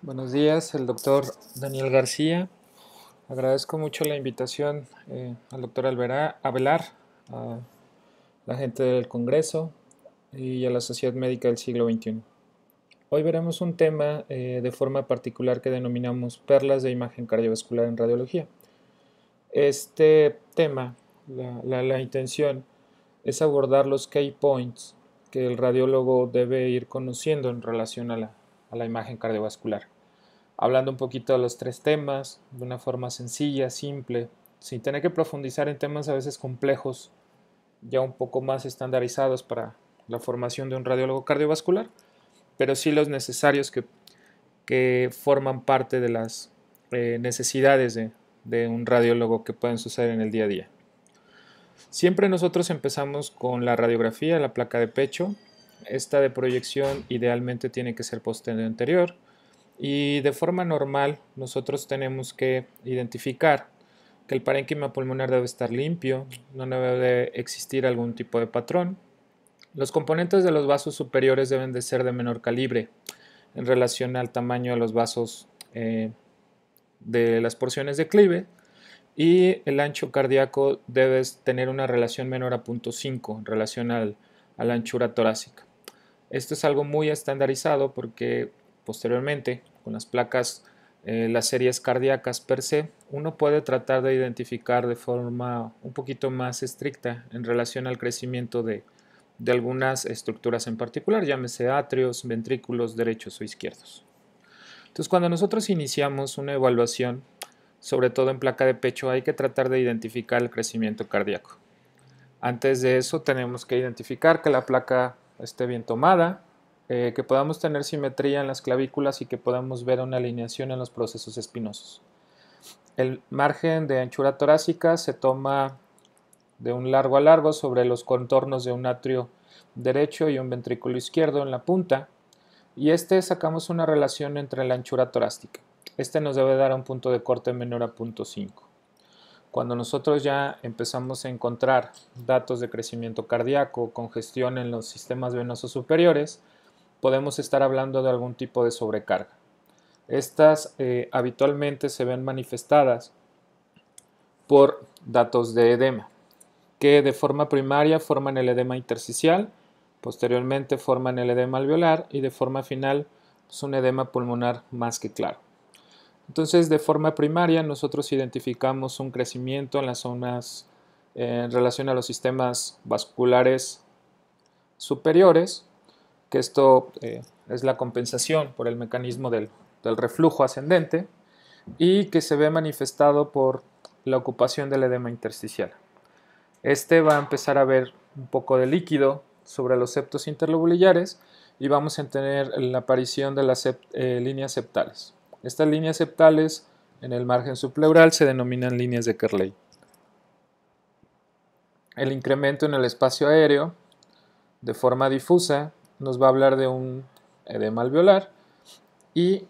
Buenos días, el doctor Daniel García. Agradezco mucho la invitación eh, al doctor Alverá, velar a la gente del Congreso y a la Sociedad Médica del Siglo XXI. Hoy veremos un tema eh, de forma particular que denominamos perlas de imagen cardiovascular en radiología. Este tema, la intención, es abordar los key points que el radiólogo debe ir conociendo en relación a la a la imagen cardiovascular. Hablando un poquito de los tres temas, de una forma sencilla, simple, sin tener que profundizar en temas a veces complejos, ya un poco más estandarizados para la formación de un radiólogo cardiovascular, pero sí los necesarios que, forman parte de las eh, necesidades de, de un radiólogo que pueden suceder en el día a día. Siempre nosotros empezamos con la radiografía, la placa de pecho, esta de proyección idealmente tiene que ser posterior anterior y de forma normal nosotros tenemos que identificar que el parénquima pulmonar debe estar limpio, no debe existir algún tipo de patrón. Los componentes de los vasos superiores deben de ser de menor calibre en relación al tamaño de los vasos eh, de las porciones de clive y el ancho cardíaco debe tener una relación menor a 0.5 en relación a la anchura torácica. Esto es algo muy estandarizado porque posteriormente con las placas, eh, las series cardíacas per se, uno puede tratar de identificar de forma un poquito más estricta en relación al crecimiento de, de algunas estructuras en particular, llámese atrios, ventrículos derechos o izquierdos. Entonces, cuando nosotros iniciamos una evaluación, sobre todo en placa de pecho, hay que tratar de identificar el crecimiento cardíaco. Antes de eso, tenemos que identificar que la placa esté bien tomada, eh, que podamos tener simetría en las clavículas y que podamos ver una alineación en los procesos espinosos. El margen de anchura torácica se toma de un largo a largo sobre los contornos de un atrio derecho y un ventrículo izquierdo en la punta, y este sacamos una relación entre la anchura torácica. Este nos debe dar un punto de corte menor a 0.5. Cuando nosotros ya empezamos a encontrar datos de crecimiento cardíaco, congestión en los sistemas venosos superiores, podemos estar hablando de algún tipo de sobrecarga. Estas eh, habitualmente se ven manifestadas por datos de edema, que de forma primaria forman el edema intersticial, posteriormente forman el edema alveolar y de forma final es pues, un edema pulmonar más que claro. Entonces, de forma primaria, nosotros identificamos un crecimiento en las zonas en relación a los sistemas vasculares superiores, que esto eh, es la compensación por el mecanismo del, reflujo ascendente y que se ve manifestado por la ocupación del edema intersticial. Este va a empezar a ver un poco de líquido sobre los septos interlobulillares y vamos a tener la aparición de las eh, líneas septales. Estas líneas septales en el margen subpleural se denominan líneas de Kerley. El incremento en el espacio aéreo de forma difusa nos va a hablar de un edema alveolar y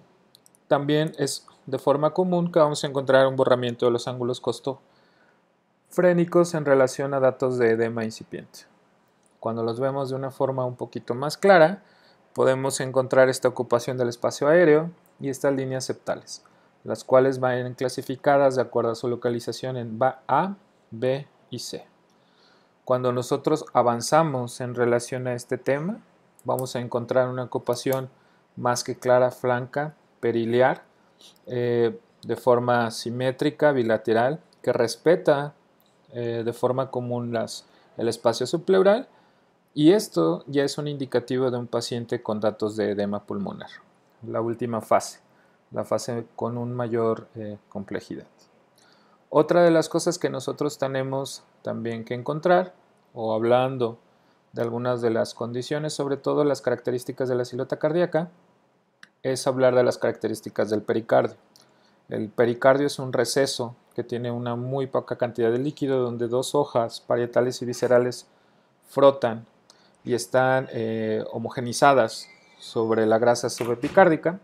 también es de forma común que vamos a encontrar un borramiento de los ángulos costofrénicos en relación a datos de edema incipiente. Cuando los vemos de una forma un poquito más clara, podemos encontrar esta ocupación del espacio aéreo, y estas líneas septales, las cuales van clasificadas de acuerdo a su localización en A, B y C. Cuando nosotros avanzamos en relación a este tema, vamos a encontrar una ocupación más que clara, flanca, periliar, eh, de forma simétrica, bilateral, que respeta eh, de forma común las, el espacio supleural y esto ya es un indicativo de un paciente con datos de edema pulmonar la última fase, la fase con un mayor eh, complejidad. Otra de las cosas que nosotros tenemos también que encontrar, o hablando de algunas de las condiciones, sobre todo las características de la silueta cardíaca, es hablar de las características del pericardio. El pericardio es un receso que tiene una muy poca cantidad de líquido donde dos hojas parietales y viscerales frotan y están eh, homogenizadas sobre la grasa subepicárdica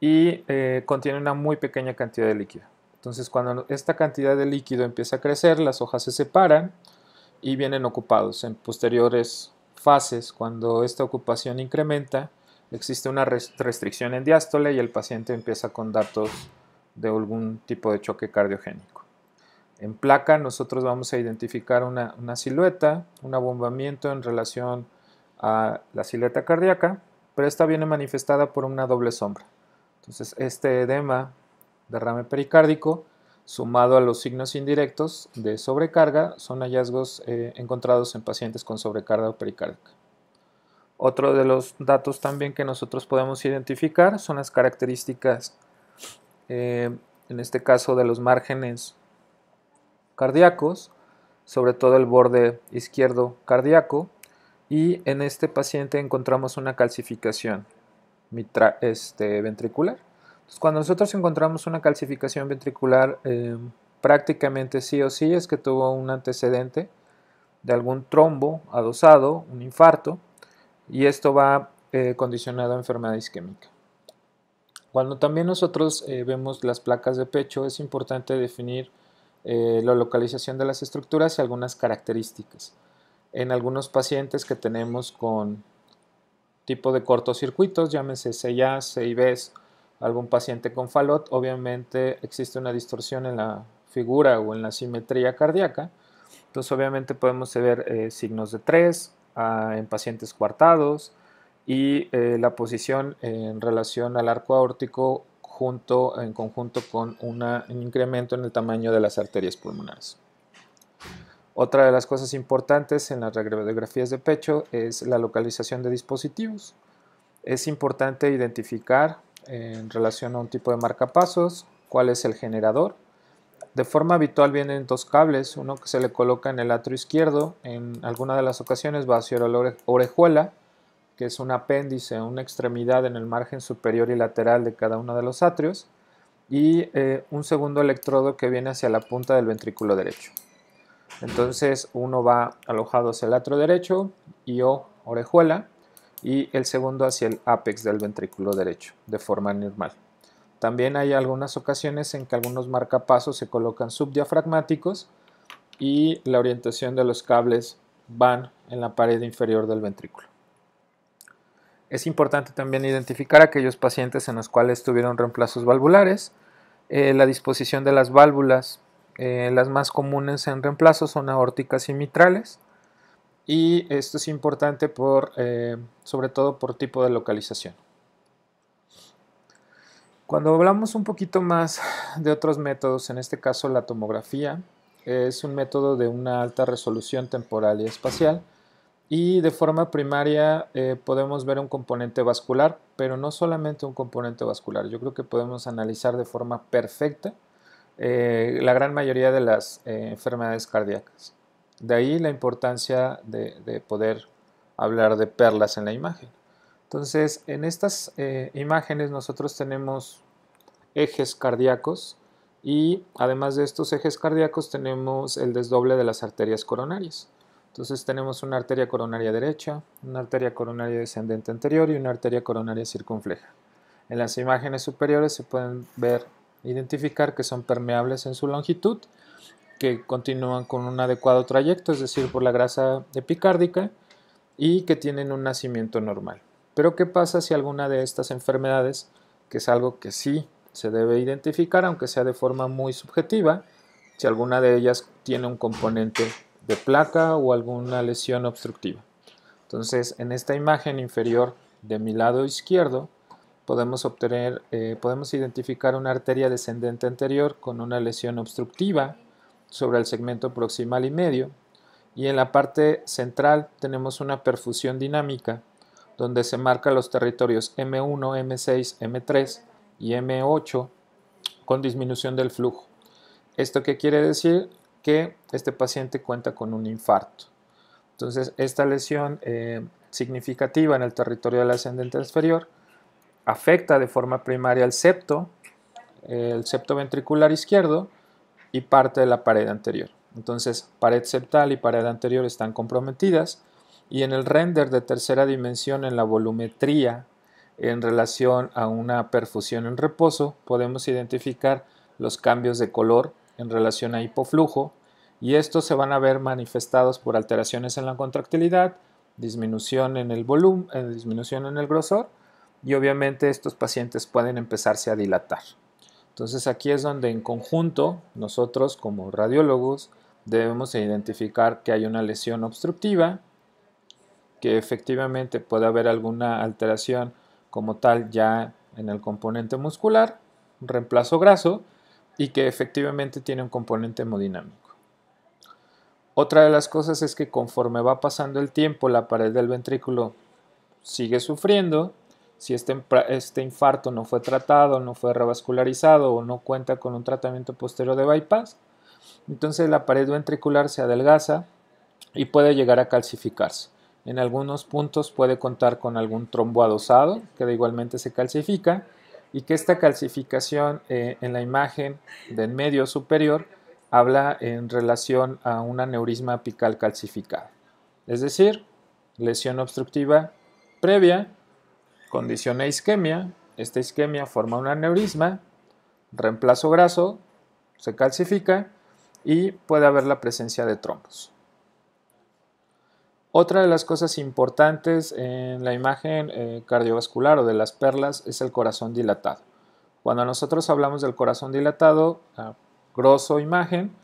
y eh, contiene una muy pequeña cantidad de líquido. Entonces cuando esta cantidad de líquido empieza a crecer, las hojas se separan y vienen ocupados. En posteriores fases, cuando esta ocupación incrementa, existe una restricción en diástole y el paciente empieza con datos de algún tipo de choque cardiogénico. En placa nosotros vamos a identificar una, una silueta, un abombamiento en relación a la silueta cardíaca pero esta viene manifestada por una doble sombra. Entonces, este edema, derrame pericárdico, sumado a los signos indirectos de sobrecarga, son hallazgos eh, encontrados en pacientes con sobrecarga pericárdica. Otro de los datos también que nosotros podemos identificar son las características, eh, en este caso, de los márgenes cardíacos, sobre todo el borde izquierdo cardíaco, y en este paciente encontramos una calcificación este, ventricular. Entonces, cuando nosotros encontramos una calcificación ventricular, eh, prácticamente sí o sí es que tuvo un antecedente de algún trombo adosado, un infarto, y esto va eh, condicionado a enfermedad isquémica. Cuando también nosotros eh, vemos las placas de pecho, es importante definir la localización de las estructuras y algunas características en algunos pacientes que tenemos con tipo de cortocircuitos, llámese CIA, CIBs, algún paciente con falot, obviamente existe una distorsión en la figura o en la simetría cardíaca. Entonces obviamente podemos ver eh, signos de 3 ah, en pacientes cuartados y eh, la posición en relación al arco aórtico junto, en conjunto con un incremento en el tamaño de las arterias pulmonares. Otra de las cosas importantes en las radiografías de pecho es la localización de dispositivos. Es importante identificar en relación a un tipo de marcapasos cuál es el generador. De forma habitual vienen dos cables, uno que se le coloca en el atrio izquierdo, en alguna de las ocasiones va hacia la orejuela, que es un apéndice, una extremidad en el margen superior y lateral de cada uno de los atrios, y eh, un segundo electrodo que viene hacia la punta del ventrículo derecho. Entonces uno va alojado hacia el atro derecho y o orejuela y el segundo hacia el apex del ventrículo derecho de forma normal. También hay algunas ocasiones en que algunos marcapasos se colocan subdiafragmáticos y la orientación de los cables van en la pared inferior del ventrículo. Es importante también identificar aquellos pacientes en los cuales tuvieron reemplazos valvulares, eh, la disposición de las válvulas, eh, las más comunes en reemplazo son aórticas y mitrales. Y esto es importante por, eh, sobre todo por tipo de localización. Cuando hablamos un poquito más de otros métodos, en este caso la tomografía, es un método de una alta resolución temporal y espacial y de forma primaria eh, podemos ver un componente vascular, pero no solamente un componente vascular, yo creo que podemos analizar de forma perfecta eh, la gran mayoría de las eh, enfermedades cardíacas. De ahí la importancia de, poder hablar de perlas en la imagen. Entonces, en estas eh, imágenes nosotros tenemos ejes cardíacos y además de estos ejes cardíacos tenemos el desdoble de las arterias coronarias. Entonces tenemos una arteria coronaria derecha, una arteria coronaria descendente anterior y una arteria coronaria circunfleja. En las imágenes superiores se pueden ver identificar que son permeables en su longitud, que continúan con un adecuado trayecto, es decir, por la grasa epicárdica, y que tienen un nacimiento normal. Pero ¿qué pasa si alguna de estas enfermedades, que es algo que sí se debe identificar, aunque sea de forma muy subjetiva, si alguna de ellas tiene un componente de placa o alguna lesión obstructiva? Entonces, en esta imagen inferior de mi lado izquierdo, podemos obtener, eh, podemos identificar una arteria descendente anterior con una lesión obstructiva sobre el segmento proximal y medio, y en la parte central tenemos una perfusión dinámica donde se marcan los territorios M1, M6, M3 y M8 con disminución del flujo. ¿Esto qué quiere decir? Que este paciente cuenta con un infarto. Entonces, esta lesión eh, significativa en el territorio del ascendente inferior afecta de forma primaria al septo, el septo ventricular izquierdo y parte de la pared anterior. Entonces, pared septal y pared anterior están comprometidas y en el render de tercera dimensión en la volumetría en relación a una perfusión en reposo, podemos identificar los cambios de color en relación a hipoflujo y estos se van a ver manifestados por alteraciones en la contractilidad, disminución en el volumen, eh, disminución en el grosor y obviamente estos pacientes pueden empezarse a dilatar. Entonces aquí es donde en conjunto nosotros como radiólogos debemos identificar que hay una lesión obstructiva, que efectivamente puede haber alguna alteración como tal ya en el componente muscular, reemplazo graso y que efectivamente tiene un componente hemodinámico. Otra de las cosas es que conforme va pasando el tiempo la pared del ventrículo sigue sufriendo si este, em, este, infarto no fue tratado, no fue revascularizado o no cuenta con un tratamiento posterior de bypass, entonces la pared ventricular se adelgaza y puede llegar a calcificarse. En algunos puntos puede contar con algún trombo adosado que igualmente se calcifica y que esta calcificación eh, en la imagen del medio superior habla en relación a una neurisma apical calcificada. es decir, lesión obstructiva previa condiciona isquemia, esta isquemia forma un aneurisma, reemplazo graso, se calcifica y puede haber la presencia de trombos. Otra de las cosas importantes en la imagen eh, cardiovascular o de las perlas es el corazón dilatado. Cuando nosotros hablamos del corazón dilatado, grosso imagen,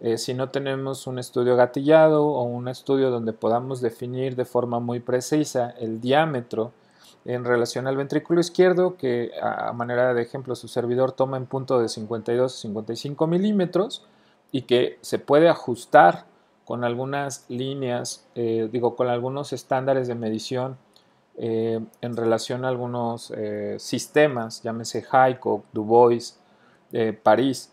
eh, si no tenemos un estudio gatillado o un estudio donde podamos definir de forma muy precisa el diámetro en relación al ventrículo izquierdo, que a manera de ejemplo su servidor toma en punto de 52 55 milímetros y que se puede ajustar con algunas líneas, eh, digo, con algunos estándares de medición eh, en relación a algunos eh, sistemas, llámese Du Dubois, París,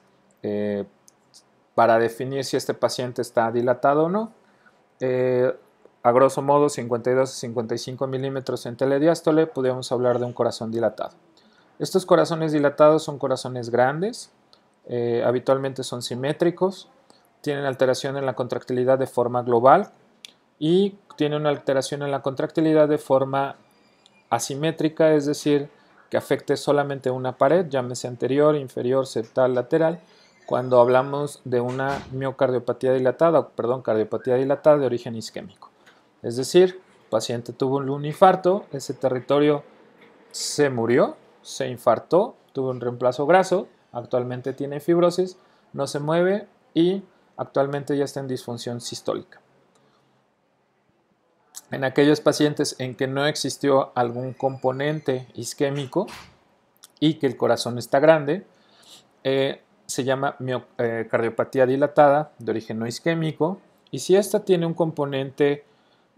para definir si este paciente está dilatado o no. A grosso modo, 52 a 55 milímetros en telediástole, podemos hablar de un corazón dilatado. Estos corazones dilatados son corazones grandes, eh, habitualmente son simétricos, tienen alteración en la contractilidad de forma global y tienen una alteración en la contractilidad de forma asimétrica, es decir, que afecte solamente una pared, llámese anterior, inferior, septal, lateral, cuando hablamos de una miocardiopatía dilatada, perdón, cardiopatía dilatada de origen isquémico. Es decir, el paciente tuvo un infarto, ese territorio se murió, se infartó, tuvo un reemplazo graso, actualmente tiene fibrosis, no se mueve y actualmente ya está en disfunción sistólica. En aquellos pacientes en que no existió algún componente isquémico y que el corazón está grande, eh, se llama eh, cardiopatía dilatada de origen no isquémico y si esta tiene un componente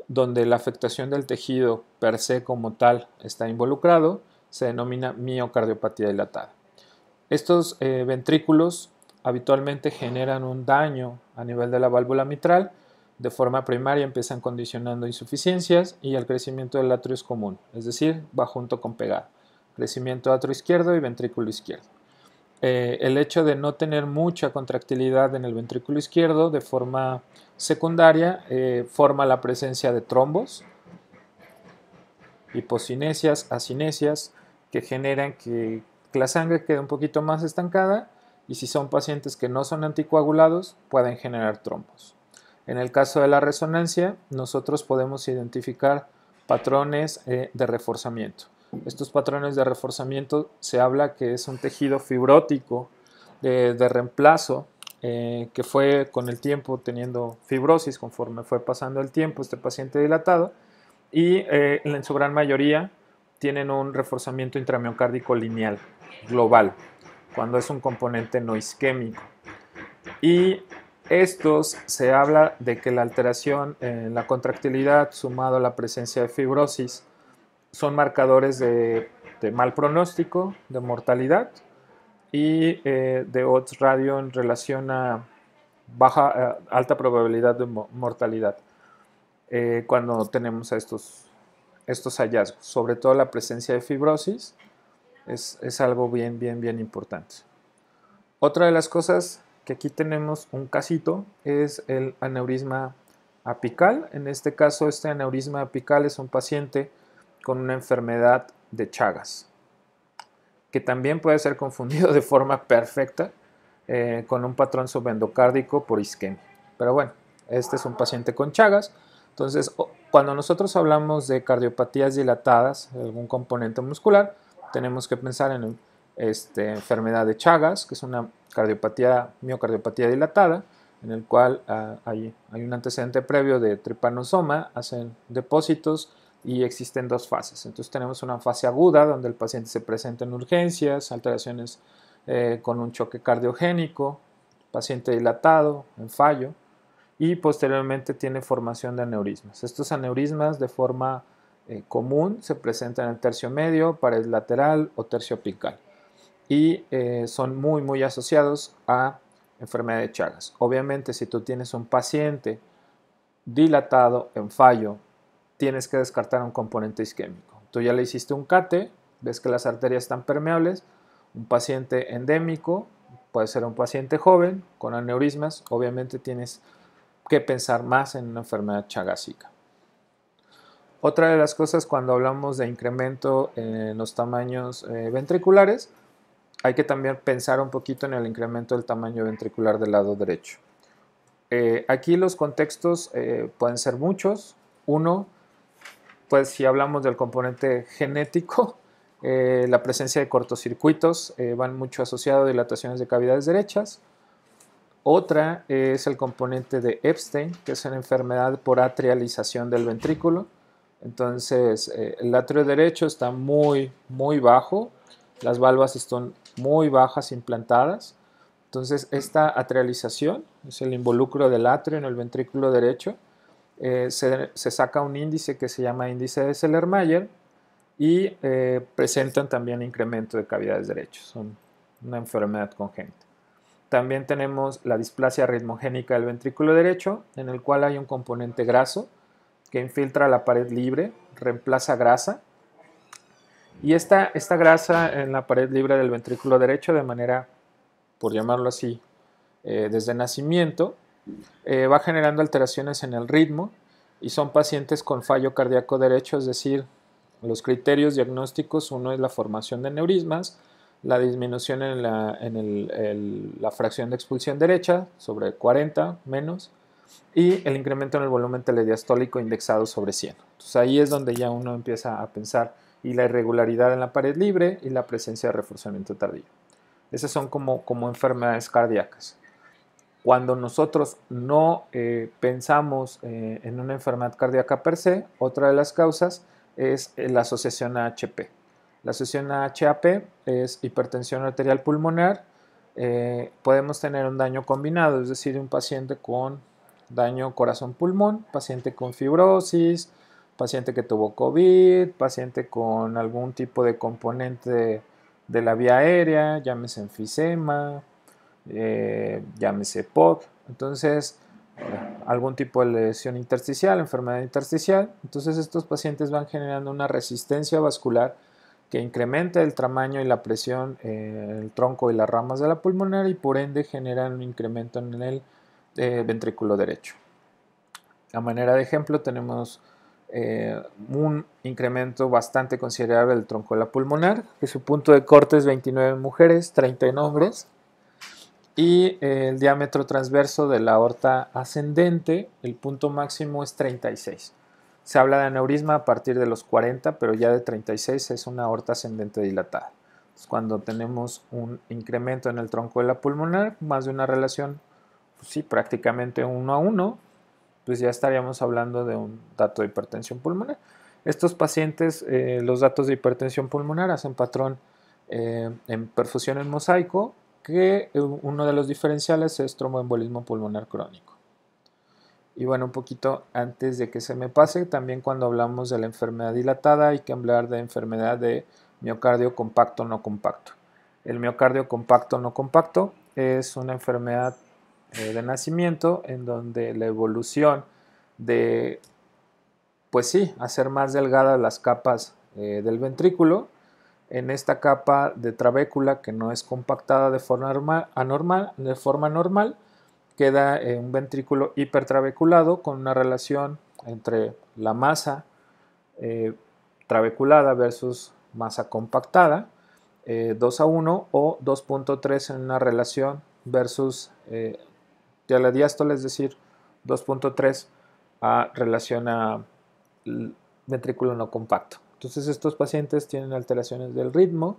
donde la afectación del tejido per se como tal está involucrado, se denomina miocardiopatía dilatada. Estos eh, ventrículos habitualmente generan un daño a nivel de la válvula mitral. De forma primaria empiezan condicionando insuficiencias y el crecimiento del atrio es común, es decir, va junto con pegado. Crecimiento atrio izquierdo y ventrículo izquierdo. Eh, el hecho de no tener mucha contractilidad en el ventrículo izquierdo de forma secundaria eh, forma la presencia de trombos, hipocinesias, asinesias, que generan que, la sangre quede un poquito más estancada y si son pacientes que no son anticoagulados pueden generar trombos. En el caso de la resonancia, nosotros podemos identificar patrones eh, de reforzamiento estos patrones de reforzamiento se habla que es un tejido fibrótico de, reemplazo eh, que fue con el tiempo teniendo fibrosis conforme fue pasando el tiempo este paciente dilatado y eh, en su gran mayoría tienen un reforzamiento intramiocárdico lineal global cuando es un componente no isquémico y estos se habla de que la alteración en la contractilidad sumado a la presencia de fibrosis son marcadores de, mal pronóstico, de mortalidad y eh, de odds radio en relación a baja, eh, alta probabilidad de mortalidad eh, cuando tenemos estos, estos hallazgos. Sobre todo la presencia de fibrosis es, es algo bien, bien, bien importante. Otra de las cosas que aquí tenemos un casito es el aneurisma apical. En este caso, este aneurisma apical es un paciente con una enfermedad de Chagas, que también puede ser confundido de forma perfecta eh, con un patrón subendocárdico por isquemia. Pero bueno, este es un paciente con Chagas. Entonces, cuando nosotros hablamos de cardiopatías dilatadas, algún componente muscular, tenemos que pensar en esta enfermedad de Chagas, que es una cardiopatía, miocardiopatía dilatada, en el cual ah, hay, hay, un antecedente previo de tripanosoma, hacen depósitos y existen dos fases. Entonces tenemos una fase aguda donde el paciente se presenta en urgencias, alteraciones eh, con un choque cardiogénico, paciente dilatado, en fallo, y posteriormente tiene formación de aneurismas. Estos aneurismas de forma eh, común se presentan en el tercio medio, pared lateral o tercio apical y eh, son muy muy asociados a enfermedad de Chagas. Obviamente si tú tienes un paciente dilatado en fallo tienes que descartar un componente isquémico. Tú ya le hiciste un cate, ves que las arterias están permeables, un paciente endémico, puede ser un paciente joven con aneurismas, obviamente tienes que pensar más en una enfermedad chagásica. Otra de las cosas cuando hablamos de incremento en los tamaños eh, ventriculares, hay que también pensar un poquito en el incremento del tamaño ventricular del lado derecho. Eh, aquí los contextos eh, pueden ser muchos. Uno, pues si hablamos del componente genético, eh, la presencia de cortocircuitos eh, van mucho asociado a dilataciones de cavidades derechas. Otra es el componente de Epstein, que es una enfermedad por atrialización del ventrículo. Entonces, eh, el atrio derecho está muy, muy bajo, las valvas están muy bajas implantadas. Entonces, esta atrialización es el involucro del atrio en el ventrículo derecho eh, se, saca un índice que se llama índice de Seller-Mayer y eh, presentan también incremento de cavidades derechos, son una enfermedad congénita. También tenemos la displasia ritmogénica del ventrículo derecho, en el cual hay un componente graso que infiltra la pared libre, reemplaza grasa, y esta, esta grasa en la pared libre del ventrículo derecho, de manera, por llamarlo así, eh, desde nacimiento, eh, va generando alteraciones en el ritmo y son pacientes con fallo cardíaco derecho, es decir, los criterios diagnósticos, uno es la formación de neurismas, la disminución en la, fracción de expulsión derecha sobre 40 menos y el incremento en el volumen telediastólico indexado sobre 100. Entonces ahí es donde ya uno empieza a pensar y la irregularidad en la pared libre y la presencia de reforzamiento tardío. Esas son como enfermedades cardíacas cuando nosotros no eh, pensamos eh, en una enfermedad cardíaca per se, otra de las causas es eh, la asociación AHP. La asociación AHP es hipertensión arterial pulmonar. podemos tener un daño combinado, es decir, un paciente con daño corazón-pulmón, paciente con fibrosis, paciente que tuvo COVID, paciente con algún tipo de componente de la vía aérea, llámese enfisema, eh, llámese POC. Entonces, algún tipo de lesión intersticial, enfermedad intersticial. Entonces estos pacientes van generando una resistencia vascular que incrementa el tamaño y la presión en el tronco y las ramas de la pulmonar y por ende generan un incremento en el eh, ventrículo derecho. A manera de ejemplo tenemos eh, un incremento bastante considerable del tronco de la pulmonar, que su punto de corte es 29 mujeres, 30 en hombres y eh, el diámetro transverso de la aorta ascendente, el punto máximo es 36. Se habla de aneurisma a partir de los 40, pero ya de 36 es una aorta ascendente dilatada. cuando tenemos un incremento en el tronco de la pulmonar, más de una relación, pues sí, prácticamente uno a uno, pues ya estaríamos hablando de un dato de hipertensión pulmonar. Estos pacientes, eh, los datos de hipertensión pulmonar hacen patrón eh, en perfusión en mosaico, que uno de los diferenciales es tromboembolismo pulmonar crónico. Y bueno, un poquito antes de que se me pase, también cuando hablamos de la enfermedad dilatada hay que hablar de enfermedad de miocardio compacto no compacto. El miocardio compacto no compacto es una enfermedad eh, de nacimiento en donde la evolución de, pues sí, hacer más delgadas las capas eh, del ventrículo en esta capa de trabécula que no es compactada de forma, normal, anormal, de forma normal, queda un ventrículo hipertrabeculado con una relación entre la masa eh, trabeculada versus masa compactada, 2 eh, a 1 o 2.3 en una relación versus de eh, la diástole, es decir, 2.3 a relación a ventrículo no compacto. Entonces estos pacientes tienen alteraciones del ritmo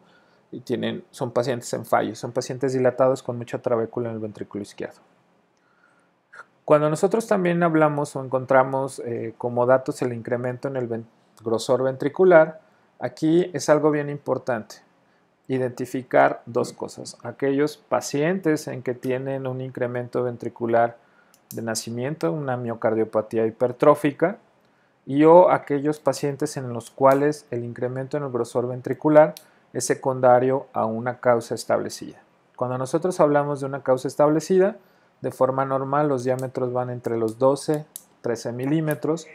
y tienen, son pacientes en fallo, son pacientes dilatados con mucha trabécula en el ventrículo izquierdo. Cuando nosotros también hablamos o encontramos eh, como datos el incremento en el grosor ventricular, aquí es algo bien importante, identificar dos cosas. Aquellos pacientes en que tienen un incremento ventricular de nacimiento, una miocardiopatía hipertrófica, y o aquellos pacientes en los cuales el incremento en el grosor ventricular es secundario a una causa establecida. Cuando nosotros hablamos de una causa establecida, de forma normal los diámetros van entre los 12 13 milímetros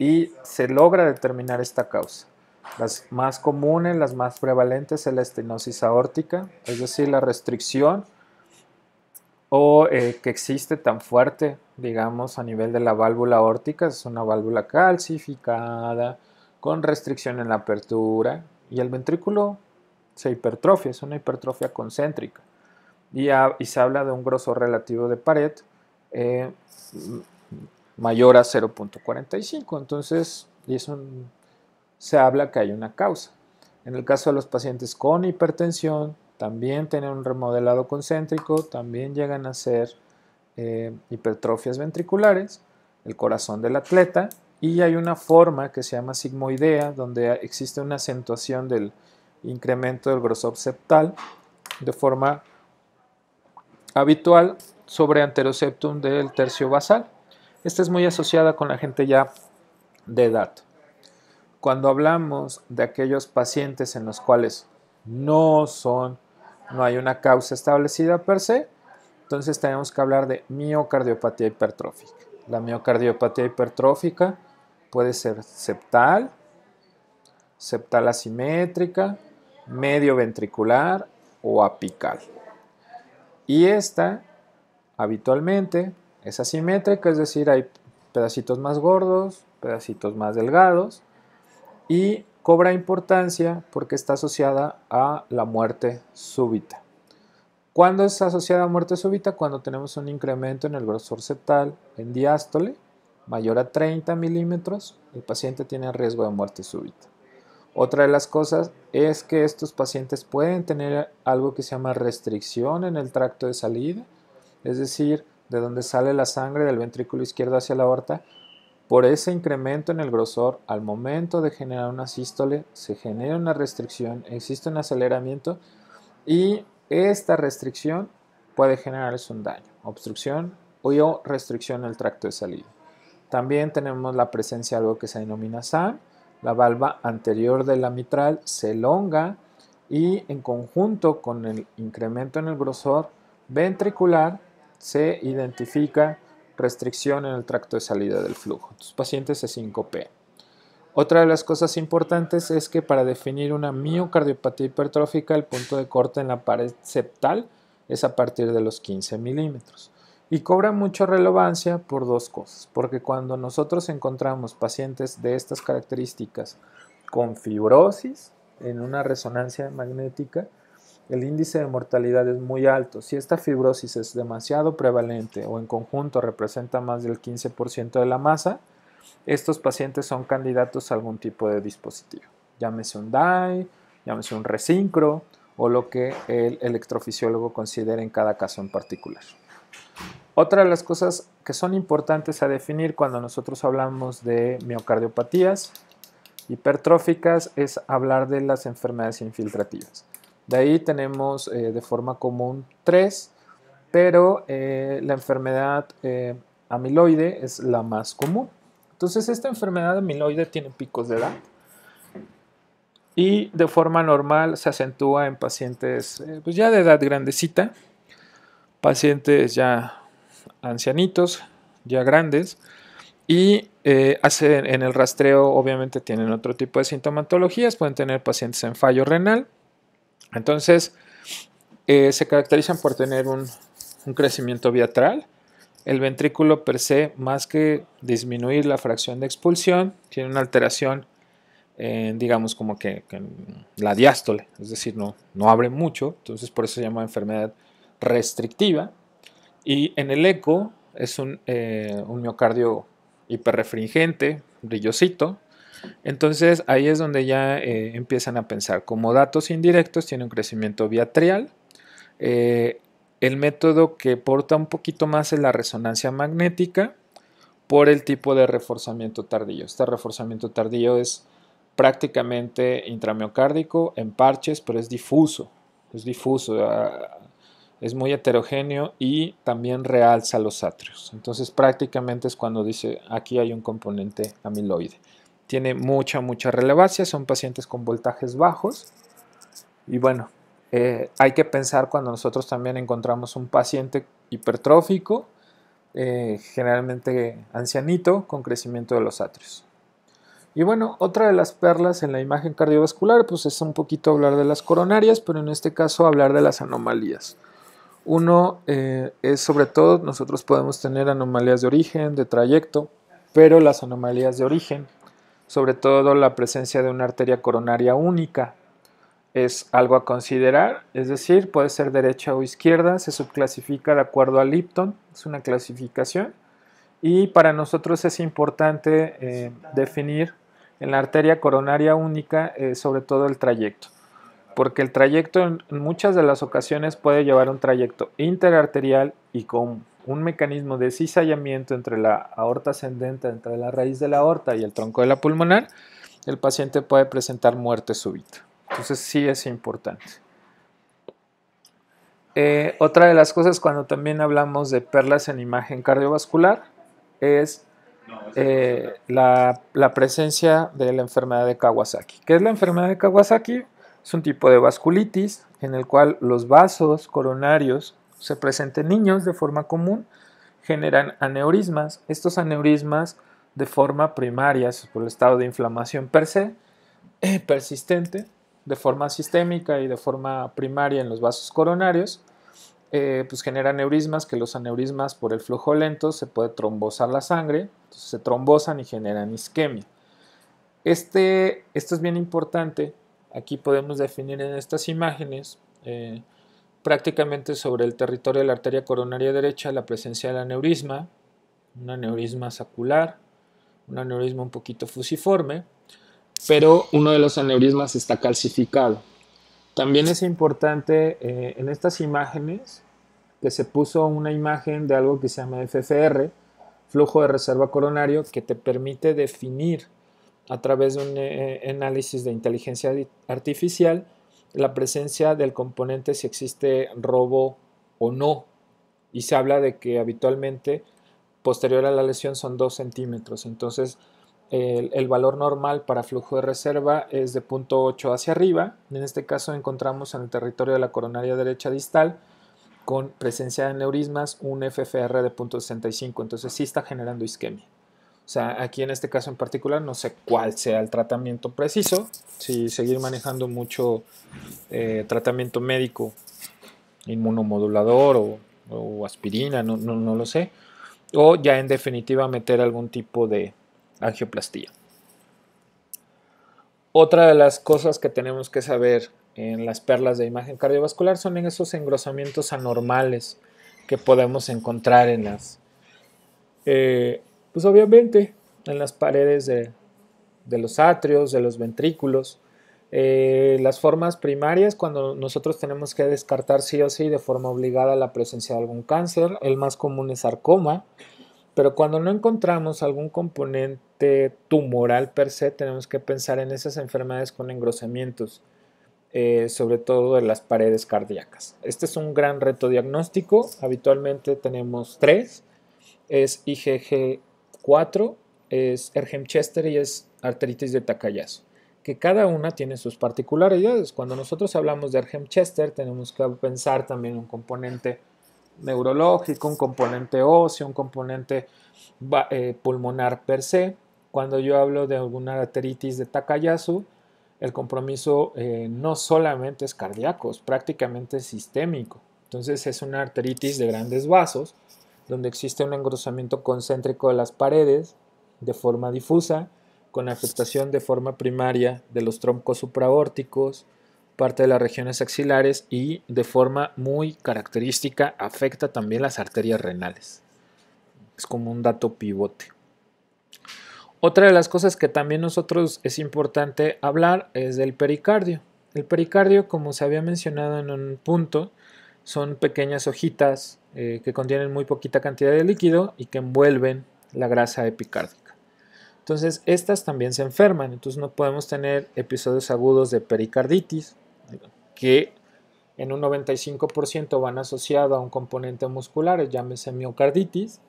y se logra determinar esta causa. Las más comunes, las más prevalentes es la estenosis aórtica, es decir, la restricción o eh, que existe tan fuerte digamos, a nivel de la válvula órtica, es una válvula calcificada, con restricción en la apertura, y el ventrículo se hipertrofia, es una hipertrofia concéntrica. Y, se habla de un grosor relativo de pared eh, mayor a 0.45, entonces y eso se habla que hay una causa. En el caso de los pacientes con hipertensión, también tienen un remodelado concéntrico, también llegan a ser eh, hipertrofias ventriculares, el corazón del atleta, y hay una forma que se llama sigmoidea, donde existe una acentuación del incremento del grosor septal de forma habitual sobre anteroceptum del tercio basal. Esta es muy asociada con la gente ya de edad. Cuando hablamos de aquellos pacientes en los cuales no son, no hay una causa establecida per se, entonces tenemos que hablar de miocardiopatía hipertrófica. La miocardiopatía hipertrófica puede ser septal, septal asimétrica, medio ventricular o apical. Y esta habitualmente es asimétrica, es decir, hay pedacitos más gordos, pedacitos más delgados y cobra importancia porque está asociada a la muerte súbita. ¿Cuándo es asociada a muerte súbita? Cuando tenemos un incremento en el grosor septal en diástole mayor a 30 milímetros, el paciente tiene riesgo de muerte súbita. Otra de las cosas es que estos pacientes pueden tener algo que se llama restricción en el tracto de salida, es decir, de donde sale la sangre del ventrículo izquierdo hacia la aorta, por ese incremento en el grosor, al momento de generar una sístole, se genera una restricción, existe un aceleramiento y esta restricción puede generarles un daño, obstrucción o restricción en el tracto de salida. También tenemos la presencia de algo que se denomina SAM, la valva anterior de la mitral se elonga y en conjunto con el incremento en el grosor ventricular se identifica restricción en el tracto de salida del flujo. Los pacientes se P. Otra de las cosas importantes es que para definir una miocardiopatía hipertrófica el punto de corte en la pared septal es a partir de los 15 milímetros. Y cobra mucha relevancia por dos cosas, porque cuando nosotros encontramos pacientes de estas características con fibrosis en una resonancia magnética, el índice de mortalidad es muy alto. Si esta fibrosis es demasiado prevalente o en conjunto representa más del 15% de la masa, estos pacientes son candidatos a algún tipo de dispositivo. Llámese un DAI, llámese un resincro o lo que el electrofisiólogo considere en cada caso en particular. Otra de las cosas que son importantes a definir cuando nosotros hablamos de miocardiopatías hipertróficas es hablar de las enfermedades infiltrativas. De ahí tenemos eh, de forma común tres, pero eh, la enfermedad eh, amiloide es la más común. Entonces, esta enfermedad amiloide tiene picos de edad y de forma normal se acentúa en pacientes eh, pues, ya de edad grandecita, pacientes ya ancianitos, ya grandes, y eh, en el rastreo obviamente tienen otro tipo de sintomatologías, pueden tener pacientes en fallo renal, entonces eh, se caracterizan por tener un, un crecimiento viatral, el ventrículo per se, más que disminuir la fracción de expulsión, tiene una alteración, en digamos, como que, en la diástole, es decir, no, no abre mucho, entonces por eso se llama enfermedad restrictiva. Y en el eco es un, eh, miocardio hiperrefringente, brillosito. Entonces ahí es donde ya eh, empiezan a pensar. Como datos indirectos, tiene un crecimiento viatrial. Eh, el método que porta un poquito más es la resonancia magnética por el tipo de reforzamiento tardío. Este reforzamiento tardío es prácticamente intramiocárdico en parches, pero es difuso, es difuso, ah, es muy heterogéneo y también realza los atrios. Entonces prácticamente es cuando dice aquí hay un componente amiloide. Tiene mucha, mucha relevancia, son pacientes con voltajes bajos y bueno, eh, hay que pensar cuando nosotros también encontramos un paciente hipertrófico, eh, generalmente ancianito, con crecimiento de los atrios. Y bueno, otra de las perlas en la imagen cardiovascular, pues es un poquito hablar de las coronarias, pero en este caso hablar de las anomalías. Uno eh, es sobre todo, nosotros podemos tener anomalías de origen, de trayecto, pero las anomalías de origen, sobre todo la presencia de una arteria coronaria única, es algo a considerar, es decir, puede ser derecha o izquierda, se subclasifica de acuerdo a Lipton, es una clasificación, y para nosotros es importante eh, definir en la arteria coronaria única eh, sobre todo el trayecto, porque el trayecto en muchas de las ocasiones puede llevar un trayecto interarterial y con un mecanismo de cizallamiento entre la aorta ascendente, entre la raíz de la aorta y el tronco de la pulmonar, el paciente puede presentar muerte súbita. Entonces sí es importante. Eh, otra de las cosas cuando también hablamos de perlas en imagen cardiovascular es eh, la, presencia de la enfermedad de Kawasaki. ¿Qué es la enfermedad de Kawasaki? Es un tipo de vasculitis en el cual los vasos coronarios se presentan en niños de forma común, generan aneurismas. Estos aneurismas de forma primaria, por el estado de inflamación per se, persistente, de forma sistémica y de forma primaria en los vasos coronarios, eh, pues genera aneurismas, que los aneurismas por el flujo lento se puede trombosar la sangre, entonces se trombosan y generan isquemia. Este, esto es bien importante, aquí podemos definir en estas imágenes eh, prácticamente sobre el territorio de la arteria coronaria derecha la presencia del aneurisma, un aneurisma sacular, un aneurisma un poquito fusiforme, pero uno de los aneurismas está calcificado. También es importante eh, en estas imágenes que se puso una imagen de algo que se llama FFR, flujo de reserva coronario, que te permite definir a través de un eh, eh, análisis de inteligencia artificial la presencia del componente si existe robo o no. Y se habla de que habitualmente posterior a la lesión son 2 centímetros. Entonces, el, valor normal para flujo de reserva es de 0.8 hacia arriba. En este caso encontramos en el territorio de la coronaria derecha distal con presencia de neurismas un FFR de 0.65. Entonces sí está generando isquemia. O sea, aquí en este caso en particular no sé cuál sea el tratamiento preciso. Si seguir manejando mucho eh, tratamiento médico, inmunomodulador o, aspirina, no lo sé. O ya en definitiva meter algún tipo de, angioplastía. Otra de las cosas que tenemos que saber en las perlas de imagen cardiovascular son en esos engrosamientos anormales que podemos encontrar en las, eh, pues obviamente, en las paredes de, los atrios, de los ventrículos. Eh, las formas primarias, cuando nosotros tenemos que descartar sí o sí de forma obligada la presencia de algún cáncer, el más común es sarcoma, pero cuando no encontramos algún componente tumoral per se, tenemos que pensar en esas enfermedades con engrosamientos, eh, sobre todo de las paredes cardíacas. Este es un gran reto diagnóstico. Habitualmente tenemos tres. Es IgG4, es Chester y es artritis de Takayasu que cada una tiene sus particularidades. Cuando nosotros hablamos de ergem tenemos que pensar también en un componente neurológico, un componente óseo, un componente eh, pulmonar per se. Cuando yo hablo de alguna arteritis de Takayasu, el compromiso eh, no solamente es cardíaco, es prácticamente sistémico. Entonces es una arteritis de grandes vasos, donde existe un engrosamiento concéntrico de las paredes de forma difusa, con afectación de forma primaria de los troncos supraórticos, parte de las regiones axilares y de forma muy característica afecta también las arterias renales. Es como un dato pivote. Otra de las cosas que también nosotros es importante hablar es del pericardio. El pericardio, como se había mencionado en un punto, son pequeñas hojitas eh, que contienen muy poquita cantidad de líquido y que envuelven la grasa epicárdica. Entonces, estas también se enferman, entonces no podemos tener episodios agudos de pericarditis, que en un 95% van asociados a un componente muscular, llámese miocarditis.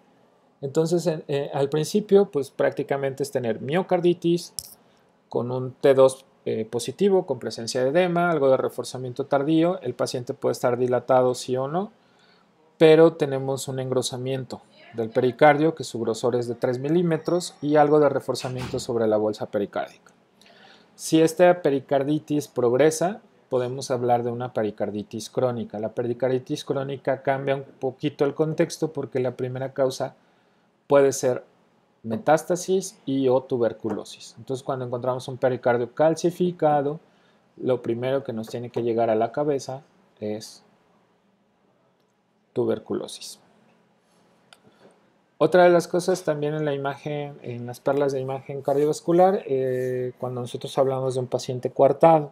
Entonces, eh, al principio, pues prácticamente es tener miocarditis con un T2 eh, positivo, con presencia de edema, algo de reforzamiento tardío. El paciente puede estar dilatado, sí o no, pero tenemos un engrosamiento del pericardio, que su grosor es de 3 milímetros, y algo de reforzamiento sobre la bolsa pericárdica. Si esta pericarditis progresa, podemos hablar de una pericarditis crónica. La pericarditis crónica cambia un poquito el contexto porque la primera causa puede ser metástasis y o tuberculosis. Entonces, cuando encontramos un pericardio calcificado, lo primero que nos tiene que llegar a la cabeza es tuberculosis. Otra de las cosas también en la imagen, en las perlas de imagen cardiovascular, eh, cuando nosotros hablamos de un paciente coartado,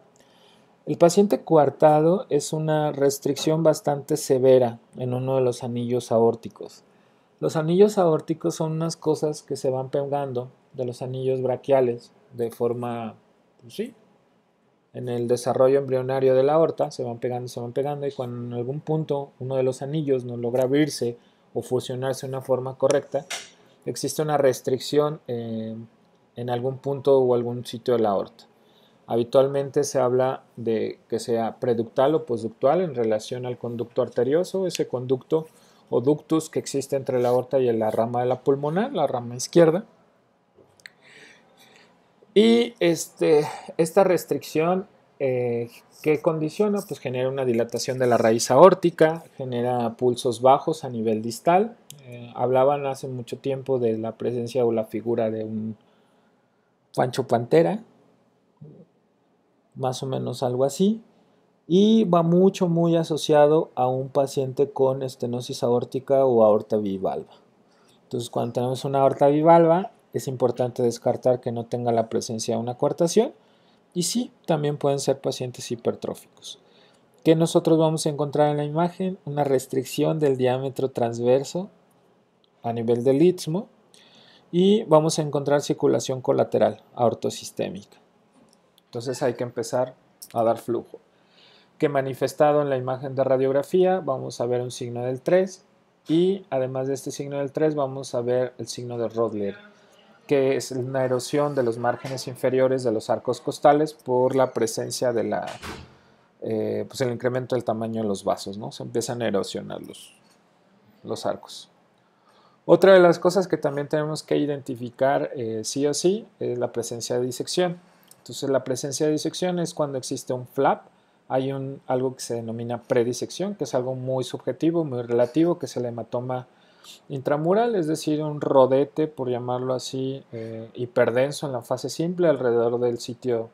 el paciente coartado es una restricción bastante severa en uno de los anillos aórticos. Los anillos aórticos son unas cosas que se van pegando de los anillos braquiales de forma, pues sí, en el desarrollo embrionario de la aorta, se van pegando, se van pegando y cuando en algún punto uno de los anillos no logra abrirse o fusionarse de una forma correcta, existe una restricción eh, en algún punto o algún sitio de la aorta. Habitualmente se habla de que sea preductal o postductual en relación al conducto arterioso, ese conducto o ductus que existe entre la aorta y la rama de la pulmonar, la rama izquierda. Y este, esta restricción eh, que condiciona, pues genera una dilatación de la raíz aórtica, genera pulsos bajos a nivel distal. Eh, hablaban hace mucho tiempo de la presencia o la figura de un Pancho Pantera, más o menos algo así. Y va mucho, muy asociado a un paciente con estenosis aórtica o aorta bivalva. Entonces, cuando tenemos una aorta bivalva, es importante descartar que no tenga la presencia de una coartación. Y sí, también pueden ser pacientes hipertróficos. ¿Qué nosotros vamos a encontrar en la imagen? Una restricción del diámetro transverso a nivel del istmo y vamos a encontrar circulación colateral aortosistémica. Entonces hay que empezar a dar flujo. Que manifestado en la imagen de radiografía vamos a ver un signo del 3 y además de este signo del 3 vamos a ver el signo de Rodler, que es una erosión de los márgenes inferiores de los arcos costales por la presencia de la... Eh, pues el incremento del tamaño de los vasos, ¿no? Se empiezan a erosionar los, los arcos. Otra de las cosas que también tenemos que identificar eh, sí o sí es la presencia de disección. Entonces la presencia de disección es cuando existe un flap, hay un, algo que se denomina predisección, que es algo muy subjetivo, muy relativo, que es el hematoma intramural, es decir, un rodete, por llamarlo así, eh, hiperdenso en la fase simple alrededor del sitio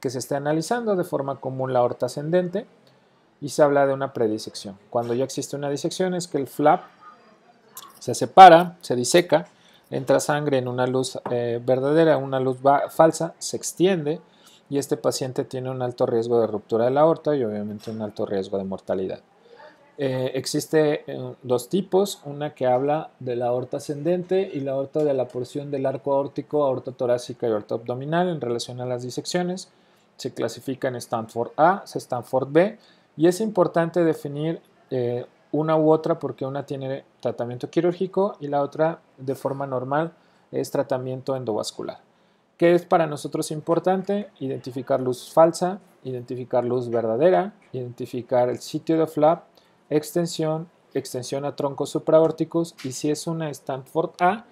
que se está analizando de forma común la aorta ascendente y se habla de una predisección. Cuando ya existe una disección es que el flap se separa, se diseca entra sangre en una luz eh, verdadera, una luz falsa, se extiende y este paciente tiene un alto riesgo de ruptura de la aorta y obviamente un alto riesgo de mortalidad. Eh, existe eh, dos tipos, una que habla de la aorta ascendente y la aorta de la porción del arco aórtico, aorta torácica y aorta abdominal en relación a las disecciones. Se clasifica en Stanford A, Stanford B y es importante definir eh, una u otra porque una tiene tratamiento quirúrgico, y la otra de forma normal es tratamiento endovascular. ¿Qué es para nosotros importante? Identificar luz falsa, identificar luz verdadera, identificar el sitio de flap, extensión, extensión a troncos supraórticos y si es una Stanford A,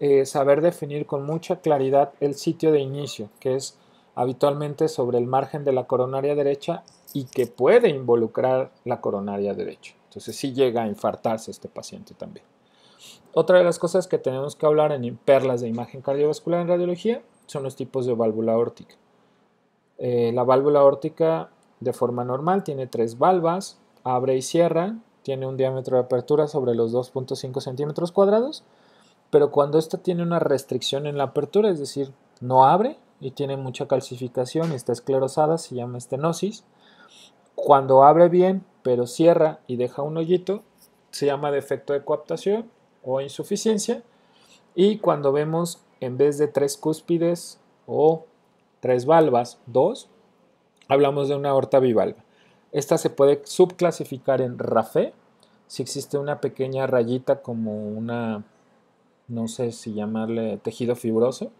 eh, saber definir con mucha claridad el sitio de inicio, que es habitualmente sobre el margen de la coronaria derecha y que puede involucrar la coronaria derecha. Entonces sí llega a infartarse este paciente también. Otra de las cosas que tenemos que hablar en perlas de imagen cardiovascular en radiología son los tipos de válvula órtica. Eh, la válvula órtica, de forma normal tiene tres valvas, abre y cierra, tiene un diámetro de apertura sobre los 2.5 centímetros cuadrados, pero cuando esta tiene una restricción en la apertura, es decir, no abre y tiene mucha calcificación y está esclerosada, se llama estenosis. Cuando abre bien, pero cierra y deja un hoyito, se llama defecto de coaptación o insuficiencia. Y cuando vemos en vez de tres cúspides o tres valvas, dos, hablamos de una aorta bivalva. Esta se puede subclasificar en RAFE, si existe una pequeña rayita como una, no sé si llamarle tejido fibroso.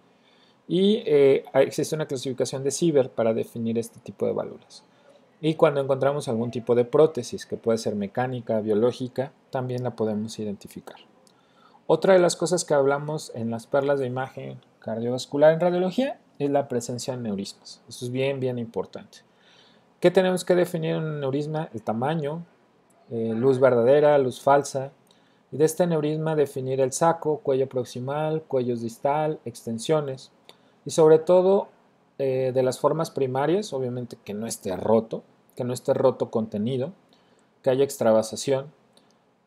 Y eh, existe una clasificación de Ciber para definir este tipo de válvulas. Y cuando encontramos algún tipo de prótesis, que puede ser mecánica, biológica, también la podemos identificar. Otra de las cosas que hablamos en las perlas de imagen cardiovascular en radiología es la presencia de neurismas. Eso es bien, bien importante. ¿Qué tenemos que definir en un neurisma? El tamaño, eh, luz verdadera, luz falsa. Y de este neurisma definir el saco, cuello proximal, cuello distal, extensiones. Y sobre todo eh, de las formas primarias, obviamente que no esté roto, que no esté roto contenido, que haya extravasación,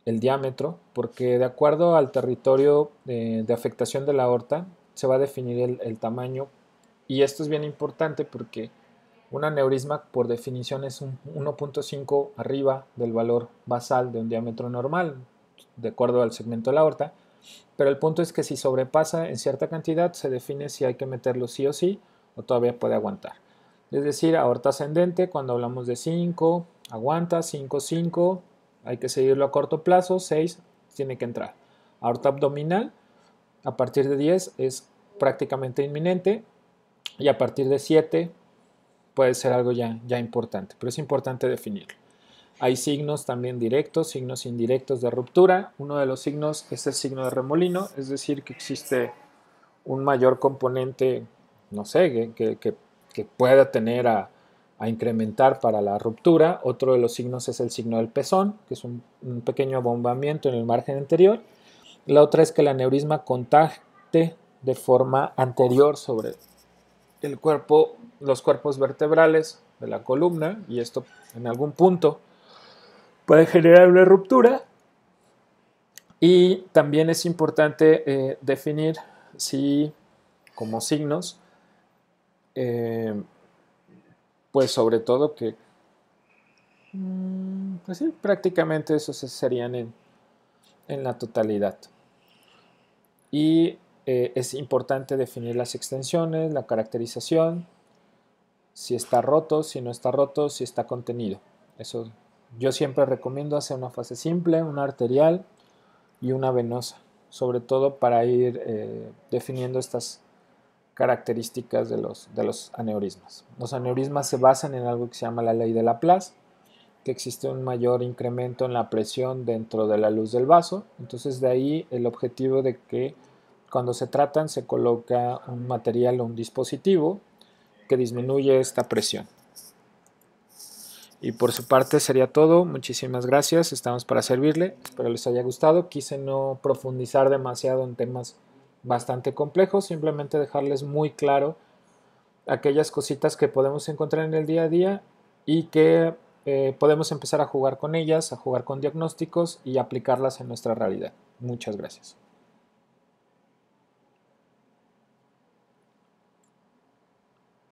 el diámetro, porque de acuerdo al territorio eh, de afectación de la aorta se va a definir el, tamaño y esto es bien importante porque un aneurisma por definición es un 1.5 arriba del valor basal de un diámetro normal, de acuerdo al segmento de la aorta. Pero el punto es que si sobrepasa en cierta cantidad, se define si hay que meterlo sí o sí, o todavía puede aguantar. Es decir, aorta ascendente, cuando hablamos de 5, aguanta, 5, 5, hay que seguirlo a corto plazo, 6, tiene que entrar. Aorta abdominal, a partir de 10 es prácticamente inminente y a partir de 7 puede ser algo ya, ya importante, pero es importante definirlo. Hay signos también directos, signos indirectos de ruptura. Uno de los signos es el signo de remolino, es decir, que existe un mayor componente no sé, que, pueda tener a, incrementar para la ruptura. Otro de los signos es el signo del pezón, que es un, pequeño bombamiento en el margen anterior. La otra es que la neurisma contacte de forma anterior sobre el cuerpo, los cuerpos vertebrales de la columna, y esto en algún punto puede generar una ruptura. Y también es importante eh, definir si, como signos, eh, pues sobre todo que, mm, pues prácticamente esos serían en, la totalidad. Y eh, es importante definir las extensiones, la caracterización, si está roto, si no está roto, si está contenido. Eso yo siempre recomiendo hacer una fase simple, una arterial y una venosa, sobre todo para ir eh, definiendo estas características de los, de los aneurismas. Los aneurismas se basan en algo que se llama la ley de Laplace, que existe un mayor incremento en la presión dentro de la luz del vaso. Entonces de ahí el objetivo de que cuando se tratan se coloca un material o un dispositivo que disminuye esta presión. Y por su parte sería todo. Muchísimas gracias. Estamos para servirle. Espero les haya gustado. Quise no profundizar demasiado en temas bastante complejo, simplemente dejarles muy claro aquellas cositas que podemos encontrar en el día a día y que eh, podemos empezar a jugar con ellas, a jugar con diagnósticos y aplicarlas en nuestra realidad. Muchas gracias.